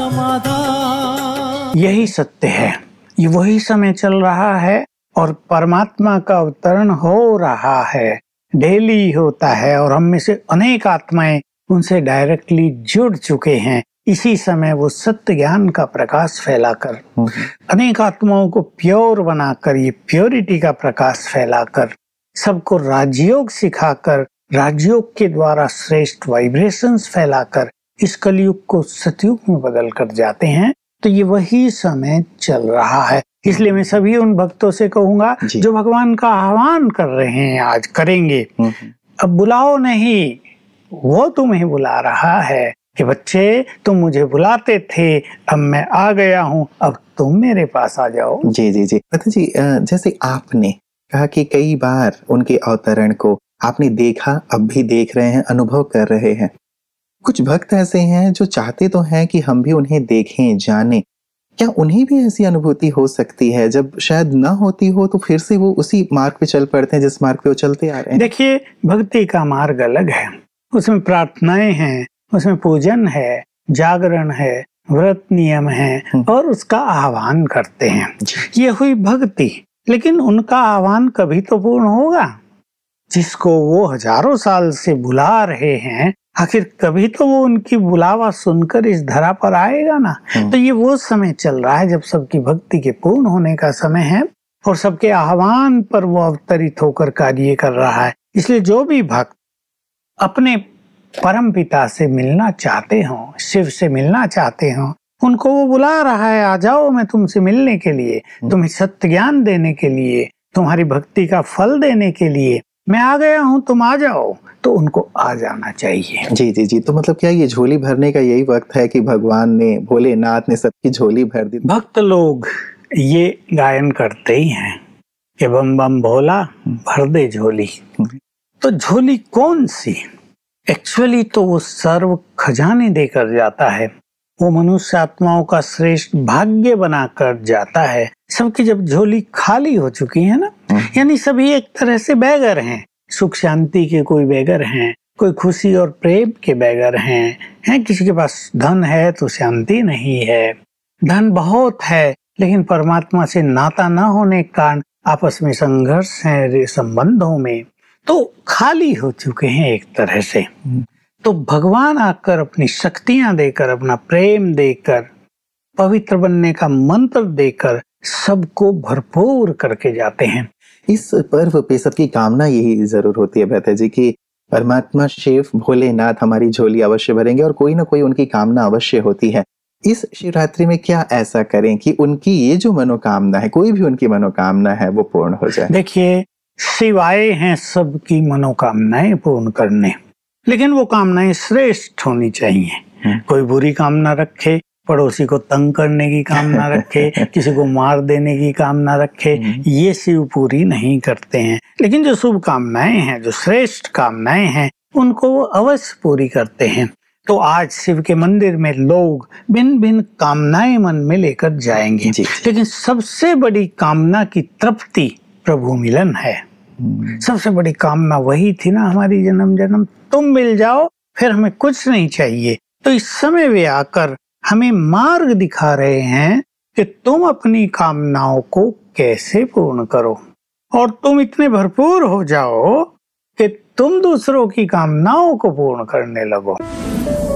समाधान यही सत्य है ये वही समय चल रहा है और परमात्मा का अवतरण हो रहा है डेली होता है और हम में से अनेक आत्माएं उनसे डायरेक्टली जुड़ चुके हैं इसी समय वो सत्य ज्ञान का प्रकाश फैलाकर हम्म। अनेक आत्माओं को प्योर बनाकर ये प्योरिटी का प्रकाश फैलाकर सबको राजयोग सिखाकर राजयोग के द्वारा श्रेष्ठ वाइब्रेशंस फैलाकर इस कलयुग को सतयुग में बदल कर जाते हैं तो ये वही समय चल रहा है इसलिए मैं सभी उन भक्तों से कहूंगा जो भगवान का आह्वान कर रहे हैं आज करेंगे हम्म, हम्म। अब बुलाओ नहीं वो तुम्हें बुला रहा है कि बच्चे तुम मुझे बुलाते थे अब मैं आ गया हूँ अब तुम मेरे पास आ जाओ जी जी जी पता जी जैसे आपने कहा कि कई बार उनके अवतरण को आपने देखा अब भी देख रहे हैं अनुभव कर रहे हैं कुछ भक्त ऐसे हैं जो चाहते तो हैं कि हम भी उन्हें देखें जाने क्या उन्हें भी ऐसी अनुभूति हो सकती है जब शायद ना होती हो तो फिर से वो उसी मार्ग पे चल पड़ते हैं जिस मार्ग पे वो चलते आ रहे हैं देखिए भक्ति का मार्ग अलग है उसमें प्रार्थनाएं हैं उसमें पूजन है जागरण है व्रत नियम है हम्म। और उसका आह्वान करते हैं ये हुई भक्ति लेकिन उनका आह्वान कभी तो पूर्ण होगा जिसको वो हजारों साल से बुला रहे हैं आखिर कभी तो वो उनकी बुलावा सुनकर इस धरा पर आएगा ना हम्म। तो ये वो समय चल रहा है जब सबकी भक्ति के पूर्ण होने का समय है और सबके आह्वान पर वो अवतरित होकर कार्य कर रहा है इसलिए जो भी भक्त अपने परम पिता से मिलना चाहते हो शिव से मिलना चाहते हो उनको वो बुला रहा है आ जाओ मैं तुमसे मिलने के लिए हम्म। तुम्हें सत्य ज्ञान देने के लिए तुम्हारी भक्ति का फल देने के लिए मैं आ गया हूँ तुम आ जाओ तो उनको आ जाना चाहिए जी जी जी तो मतलब क्या ये झोली भरने का यही वक्त है कि भगवान ने भोलेनाथ ने सबकी झोली भर दी भक्त लोग ये गायन करते ही हैं कि बम बम भोला भर दे झोली तो झोली कौन सी एक्चुअली तो वो सर्व खजाने देकर जाता है वो मनुष्य आत्माओं का श्रेष्ठ भाग्य बनाकर जाता है सबकी जब झोली खाली हो चुकी है ना हम्म। यानी सभी एक तरह से बैगर हैं सुख शांति के कोई बैगर हैं कोई खुशी और प्रेम के बैगर हैं हैं किसी के पास धन है तो शांति नहीं है धन बहुत है लेकिन परमात्मा से नाता ना होने के कारण आपस में संघर्ष है संबंधों में तो खाली हो चुके हैं एक तरह से तो भगवान आकर अपनी शक्तियां देकर अपना प्रेम देकर पवित्र बनने का मंत्र देकर सबको भरपूर करके जाते हैं इस पर्व पे सबकी कामना यही जरूर होती है बेहतर जी की परमात्मा शिव भोलेनाथ हमारी झोली अवश्य भरेंगे और कोई ना कोई उनकी कामना अवश्य होती है इस शिवरात्रि में क्या ऐसा करें कि उनकी ये जो मनोकामना है कोई भी उनकी मनोकामना है वो पूर्ण हो जाए देखिए शिवाय हैं सबकी मनोकामनाएं पूर्ण करने लेकिन वो कामनाएं श्रेष्ठ होनी चाहिए हम्म। कोई बुरी कामना रखे पड़ोसी को तंग करने की कामना रखे किसी को मार देने की कामना रखे हम्म। ये शिव पूरी नहीं करते हैं लेकिन जो शुभ कामनाएं हैं जो श्रेष्ठ कामनाएं हैं उनको वो अवश्य पूरी करते हैं तो आज शिव के मंदिर में लोग भिन्न भिन्न कामनाएं मन में लेकर जाएंगे लेकिन सबसे बड़ी कामना की तृप्ति प्रभु मिलन है हम्म। सबसे बड़ी कामना वही थी ना हमारी जन्म जन्म तुम मिल जाओ फिर हमें कुछ नहीं चाहिए तो इस समय वे आकर हमें मार्ग दिखा रहे हैं कि तुम अपनी कामनाओं को कैसे पूर्ण करो और तुम इतने भरपूर हो जाओ कि तुम दूसरों की कामनाओं को पूर्ण करने लगो